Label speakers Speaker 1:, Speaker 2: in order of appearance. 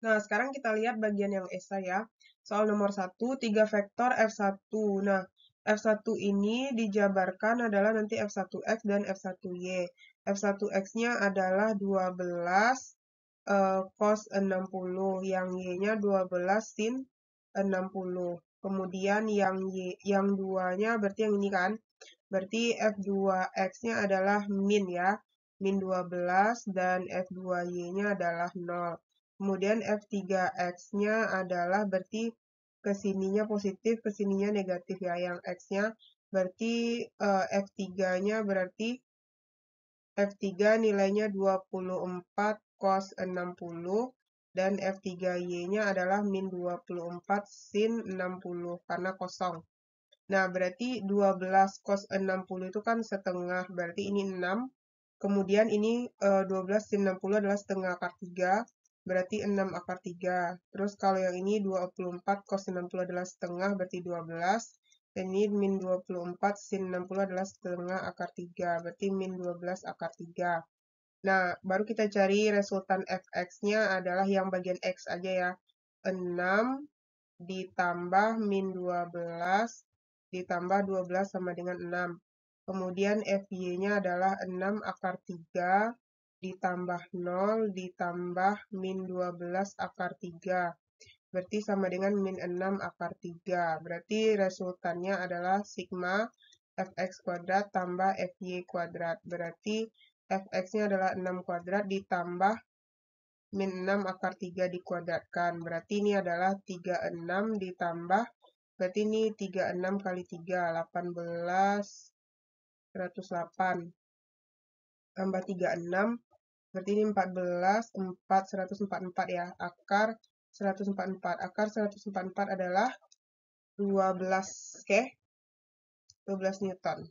Speaker 1: Nah, sekarang kita lihat bagian yang esai ya. Soal nomor 1, 3 vektor F1. Nah, F1 ini dijabarkan adalah nanti F1X dan F1Y. F1X-nya adalah 12 uh, eh, cos 60, yang Y-nya 12 sin 60. Kemudian yang Y, yang 2-nya berarti yang ini kan? Berarti F2X-nya adalah min ya, min 12 dan F2Y-nya adalah 0. Kemudian F3X-nya adalah berarti kesininya positif, kesininya negatif ya. Yang X-nya berarti uh, eh, F3-nya berarti F3 nilainya 24 cos 60 dan F3Y-nya adalah min 24 sin 60 karena kosong. Nah, berarti 12 cos 60 itu kan setengah, berarti ini 6. Kemudian ini 12 eh, sin 60 adalah setengah akar 3 berarti 6 akar 3. Terus kalau yang ini 24 cos 60 adalah setengah berarti 12. Dan ini min 24 sin 60 adalah setengah akar 3 berarti min 12 akar 3. Nah, baru kita cari resultan fx-nya adalah yang bagian x aja ya. 6 ditambah min 12 ditambah 12 sama dengan 6. Kemudian FY-nya adalah 6 akar 3 ditambah 0 ditambah min 12 akar 3. Berarti sama dengan min 6 akar 3. Berarti resultannya adalah sigma fx kuadrat tambah fy kuadrat. Berarti fx-nya adalah 6 kuadrat ditambah min 6 akar 3 dikuadratkan. Berarti ini adalah 36 ditambah, berarti ini 36 kali 3, 18, 108. Tambah 36, Berarti ini 14, 4, 144 ya. Akar 144. Akar 144 adalah 12, oke? Okay? 12 Newton.